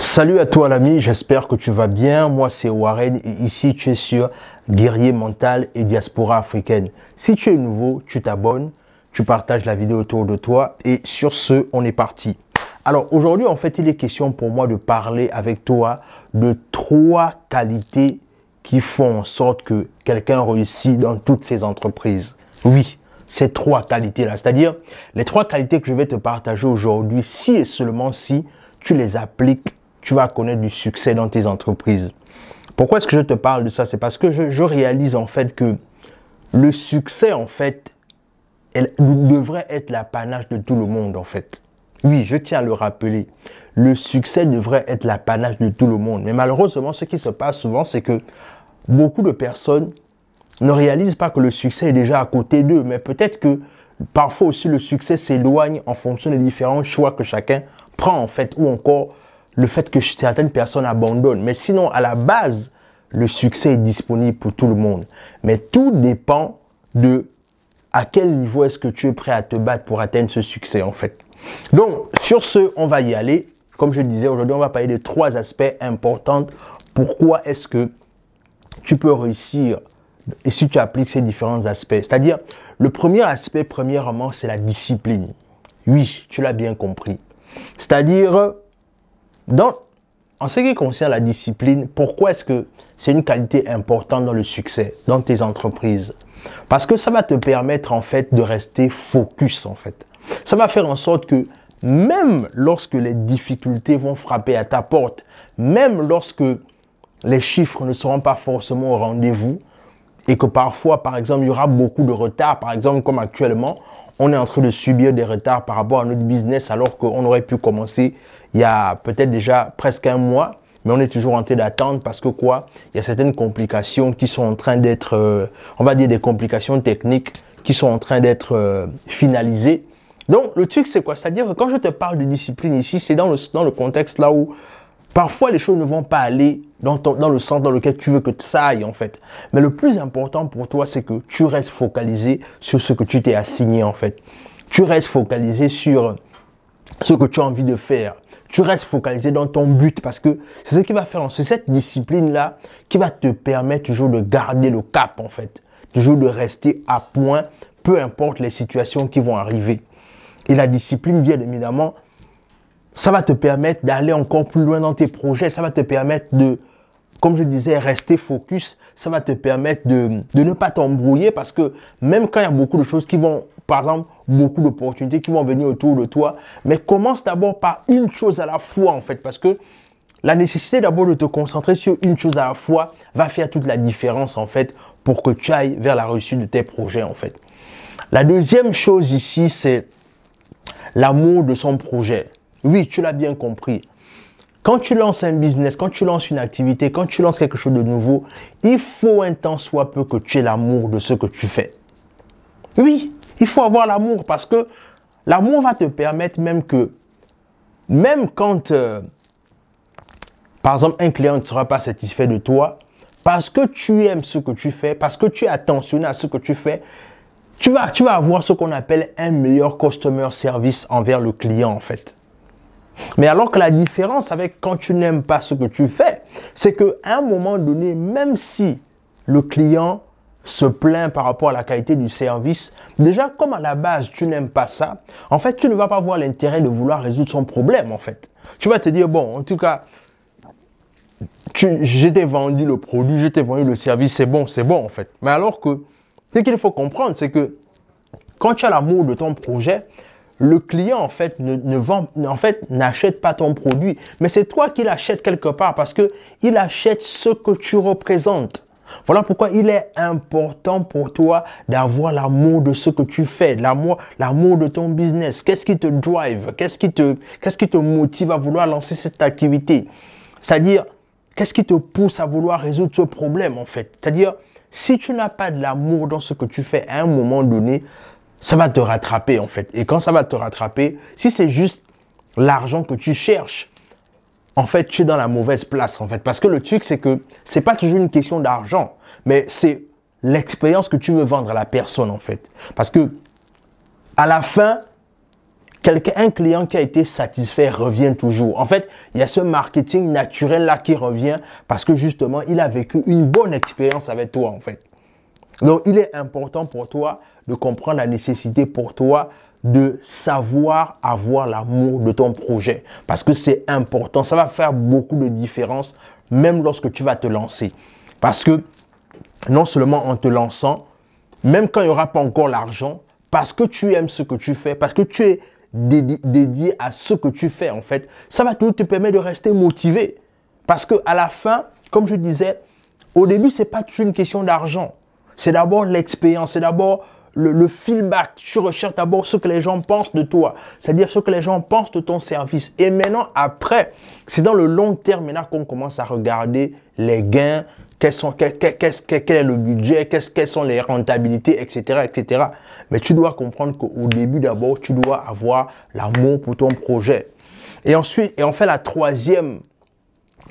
Salut à toi l'ami, j'espère que tu vas bien. Moi c'est Warren et ici tu es sur Guerrier Mental et Diaspora Africaine. Si tu es nouveau, tu t'abonnes, tu partages la vidéo autour de toi et sur ce, on est parti. Alors aujourd'hui en fait, il est question pour moi de parler avec toi de trois qualités qui font en sorte que quelqu'un réussit dans toutes ses entreprises. Oui, ces trois qualités-là. C'est-à-dire, les trois qualités que je vais te partager aujourd'hui, si et seulement si tu les appliques tu vas connaître du succès dans tes entreprises. Pourquoi est-ce que je te parle de ça C'est parce que je, réalise en fait que le succès en fait elle, devrait être l'apanage de tout le monde en fait. Oui, je tiens à le rappeler. Le succès devrait être l'apanage de tout le monde. Mais malheureusement, ce qui se passe souvent, c'est que beaucoup de personnes ne réalisent pas que le succès est déjà à côté d'eux. Mais peut-être que parfois aussi le succès s'éloigne en fonction des différents choix que chacun prend en fait, ou encore le fait que certaines personnes abandonnent. Mais sinon, à la base, le succès est disponible pour tout le monde. Mais tout dépend de à quel niveau est-ce que tu es prêt à te battre pour atteindre ce succès, en fait. Donc, sur ce, on va y aller. Comme je disais, aujourd'hui, on va parler de trois aspects importants. Pourquoi est-ce que tu peux réussir et si tu appliques ces différents aspects. C'est-à-dire, le premier aspect, premièrement, c'est la discipline. Oui, tu l'as bien compris. C'est-à-dire, donc, en ce qui concerne la discipline, pourquoi est-ce que c'est une qualité importante dans le succès, dans tes entreprises Parce que ça va te permettre en fait de rester focus en fait. Ça va faire en sorte que même lorsque les difficultés vont frapper à ta porte, même lorsque les chiffres ne seront pas forcément au rendez-vous, et que parfois, par exemple, il y aura beaucoup de retard, par exemple, comme actuellement, on est en train de subir des retards par rapport à notre business alors qu'on aurait pu commencer il y a peut-être déjà presque un mois, mais on est toujours en train d'attendre parce que quoi Il y a certaines complications qui sont en train d'être, euh, on va dire des complications techniques qui sont en train d'être euh, finalisées. Donc le truc c'est quoi C'est-à-dire que quand je te parle de discipline ici, c'est dans le, dans le contexte là où parfois les choses ne vont pas aller dans, le sens dans lequel tu veux que ça aille en fait. Mais le plus important pour toi, c'est que tu restes focalisé sur ce que tu t'es assigné en fait. Tu restes focalisé sur ce que tu as envie de faire. Tu restes focalisé dans ton but parce que c'est ce qui va faire, c'est cette discipline-là qui va te permettre toujours de garder le cap en fait. Toujours de rester à point, peu importe les situations qui vont arriver. Et la discipline, bien évidemment, ça va te permettre d'aller encore plus loin dans tes projets, ça va te permettre de comme je disais, rester focus, ça va te permettre de, ne pas t'embrouiller parce que même quand il y a beaucoup de choses qui vont, par exemple, beaucoup d'opportunités qui vont venir autour de toi, mais commence d'abord par une chose à la fois en fait parce que la nécessité d'abord de te concentrer sur une chose à la fois va faire toute la différence en fait pour que tu ailles vers la réussite de tes projets en fait. La deuxième chose ici, c'est l'amour de son projet. Oui, tu l'as bien compris. Quand tu lances un business, quand tu lances une activité, quand tu lances quelque chose de nouveau, il faut un temps soit peu que tu aies l'amour de ce que tu fais. Oui, il faut avoir l'amour parce que l'amour va te permettre même que, même quand, euh, par exemple, un client ne sera pas satisfait de toi, parce que tu aimes ce que tu fais, parce que tu es attentionné à ce que tu fais, tu vas, tu vas avoir ce qu'on appelle un meilleur customer service envers le client en fait. Mais alors que la différence avec quand tu n'aimes pas ce que tu fais, c'est qu'à un moment donné, même si le client se plaint par rapport à la qualité du service, déjà comme à la base tu n'aimes pas ça, en fait tu ne vas pas voir l'intérêt de vouloir résoudre son problème en fait. Tu vas te dire, bon, en tout cas, t'ai vendu le produit, t'ai vendu le service, c'est bon, c'est bon en fait. Mais alors que ce qu'il faut comprendre, c'est que quand tu as l'amour de ton projet, le client, en fait, ne, vend, en fait, n'achète pas ton produit, mais c'est toi qui l'achètes quelque part parce que il achète ce que tu représentes. Voilà pourquoi il est important pour toi d'avoir l'amour de ce que tu fais, l'amour, l'amour de ton business. Qu'est-ce qui te drive? Qu'est-ce qui te, qu'est-ce qui te motive à vouloir lancer cette activité? C'est-à-dire, qu'est-ce qui te pousse à vouloir résoudre ce problème, en fait? C'est-à-dire, si tu n'as pas de l'amour dans ce que tu fais à un moment donné, ça va te rattraper en fait. Et quand ça va te rattraper, si c'est juste l'argent que tu cherches, en fait, tu es dans la mauvaise place en fait. Parce que le truc, c'est que c'est pas toujours une question d'argent, mais c'est l'expérience que tu veux vendre à la personne en fait. Parce que à la fin, quelqu'un, un client qui a été satisfait revient toujours. En fait, il y a ce marketing naturel là qui revient parce que justement, il a vécu une bonne expérience avec toi en fait. Donc, il est important pour toi de comprendre la nécessité pour toi de savoir avoir l'amour de ton projet. Parce que c'est important. Ça va faire beaucoup de différence, même lorsque tu vas te lancer. Parce que non seulement en te lançant, même quand il n'y aura pas encore l'argent, parce que tu aimes ce que tu fais, parce que tu es dédié à ce que tu fais, en fait, ça va toujours te permettre de rester motivé. Parce que à la fin, comme je disais, au début, c'est pas une question d'argent. C'est d'abord l'expérience, c'est d'abord le, feedback. Tu recherches d'abord ce que les gens pensent de toi, c'est-à-dire ce que les gens pensent de ton service. Et maintenant, après, c'est dans le long terme maintenant qu'on commence à regarder les gains, sont, quel, est le budget, quelles sont les rentabilités, etc., etc. Mais tu dois comprendre qu'au début, d'abord, tu dois avoir l'amour pour ton projet. Et ensuite, et enfin, la troisième,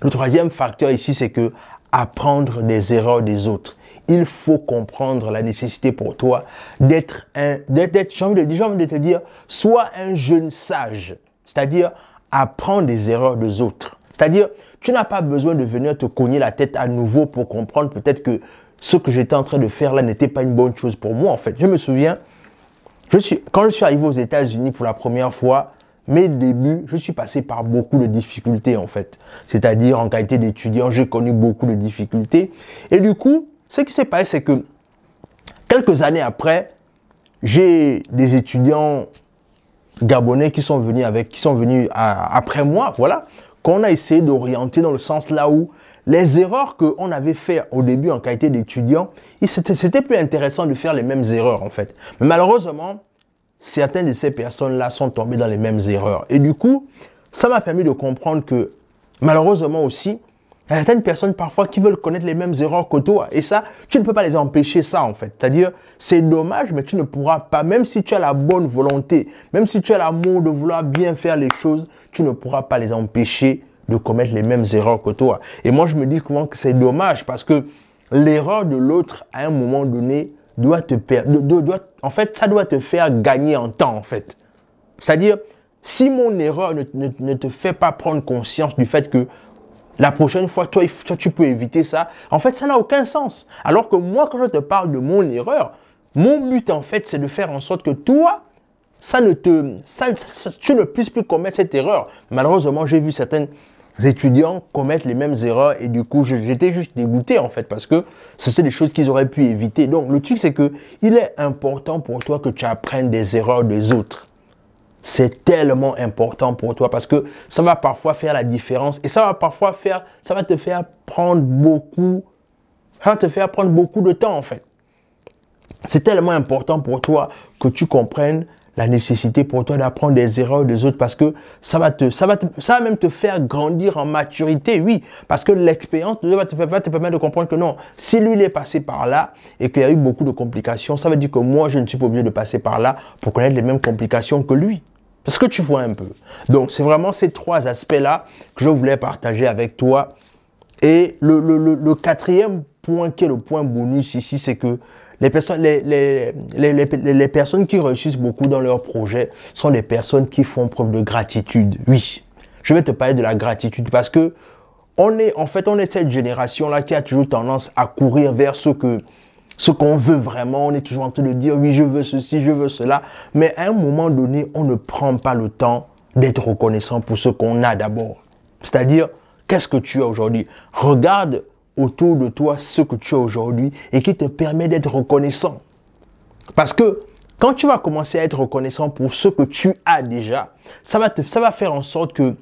le troisième facteur ici, c'est que apprendre des erreurs des autres il faut comprendre la nécessité pour toi d'être un, d'être, j'ai envie, de, de te dire, sois un jeune sage, c'est-à-dire apprends des erreurs des autres. C'est-à-dire, tu n'as pas besoin de venir te cogner la tête à nouveau pour comprendre peut-être que ce que j'étais en train de faire là n'était pas une bonne chose pour moi en fait. Je me souviens, je suis, quand je suis arrivé aux États-Unis pour la première fois, mes débuts, je suis passé par beaucoup de difficultés en fait. C'est-à-dire en qualité d'étudiant, j'ai connu beaucoup de difficultés. Et du coup, ce qui s'est passé, c'est que quelques années après, j'ai des étudiants gabonais qui sont venus avec, qui sont venus après moi, voilà, qu'on a essayé d'orienter dans le sens là où les erreurs qu'on avait fait au début en qualité d'étudiant, c'était plus intéressant de faire les mêmes erreurs en fait. Mais malheureusement, certaines de ces personnes-là sont tombées dans les mêmes erreurs. Et du coup, ça m'a permis de comprendre que malheureusement aussi, il y a certaines personnes parfois qui veulent connaître les mêmes erreurs que toi. Et ça, tu ne peux pas les empêcher ça en fait. C'est-à-dire, c'est dommage, mais tu ne pourras pas, même si tu as la bonne volonté, même si tu as l'amour de vouloir bien faire les choses, tu ne pourras pas les empêcher de commettre les mêmes erreurs que toi. Et moi, je me dis souvent que c'est dommage parce que l'erreur de l'autre, à un moment donné, doit te perdre, doit, en fait, ça doit te faire gagner en temps, en fait. C'est-à-dire, si mon erreur ne, te fait pas prendre conscience du fait que la prochaine fois, toi, toi tu peux éviter ça. En fait, ça n'a aucun sens. Alors que moi, quand je te parle de mon erreur, mon but, en fait, c'est de faire en sorte que toi, ça ne te, tu ne puisses plus commettre cette erreur. Malheureusement, j'ai vu certains étudiants commettre les mêmes erreurs et du coup j'étais juste dégoûté en fait parce que ce sont des choses qu'ils auraient pu éviter. Donc le truc c'est que il est important pour toi que tu apprennes des erreurs des autres. C'est tellement important pour toi parce que ça va parfois faire la différence et ça va parfois faire, ça va te faire prendre beaucoup, ça te faire prendre beaucoup de temps en fait. C'est tellement important pour toi que tu comprennes la nécessité pour toi d'apprendre des erreurs des autres parce que ça va te, ça va ça même te faire grandir en maturité, oui, parce que l'expérience va te, va te permettre de comprendre que non, si lui il est passé par là et qu'il y a eu beaucoup de complications, ça veut dire que moi je ne suis pas obligé de passer par là pour connaître les mêmes complications que lui. Parce que tu vois un peu. Donc, c'est vraiment ces trois aspects-là que je voulais partager avec toi. Et le, quatrième point qui est le point bonus ici, c'est que les personnes, les, personnes qui réussissent beaucoup dans leurs projets sont les personnes qui font preuve de gratitude. Oui, je vais te parler de la gratitude parce que on est, en fait, on est cette génération-là qui a toujours tendance à courir vers ce que ce qu'on veut vraiment. On est toujours en train de dire oui, je veux ceci, je veux cela. Mais à un moment donné, on ne prend pas le temps d'être reconnaissant pour ce qu'on a d'abord. C'est-à-dire, qu'est-ce que tu as aujourd'hui Regarde autour de toi ce que tu as aujourd'hui et qui te permet d'être reconnaissant. Parce que quand tu vas commencer à être reconnaissant pour ce que tu as déjà, ça va, te, ça va faire en sorte que,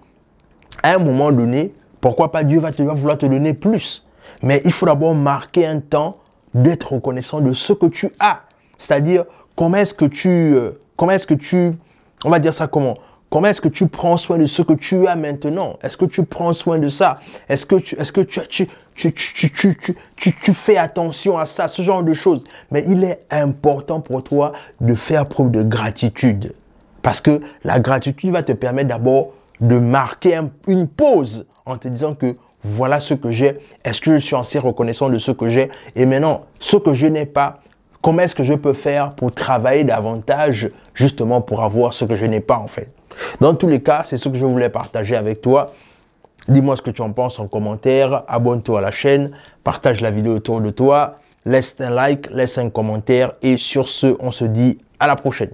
à un moment donné, pourquoi pas Dieu va, te, va vouloir te donner plus. Mais il faut d'abord marquer un temps d'être reconnaissant de ce que tu as. C'est-à-dire, comment est-ce que tu, euh, comment est-ce que tu, on va dire ça comment? Comment est-ce que tu prends soin de ce que tu as maintenant Est-ce que tu prends soin de ça Est-ce que tu est-ce que tu tu, tu, tu, fais attention à ça, ce genre de choses Mais il est important pour toi de faire preuve de gratitude. Parce que la gratitude va te permettre d'abord de marquer une pause en te disant que voilà ce que j'ai. Est-ce que je suis assez reconnaissant de ce que j'ai Et maintenant, ce que je n'ai pas, comment est-ce que je peux faire pour travailler davantage justement pour avoir ce que je n'ai pas en fait Dans tous les cas, c'est ce que je voulais partager avec toi. Dis-moi ce que tu en penses en commentaire, abonne-toi à la chaîne, partage la vidéo autour de toi, laisse un like, laisse un commentaire et sur ce, on se dit à la prochaine.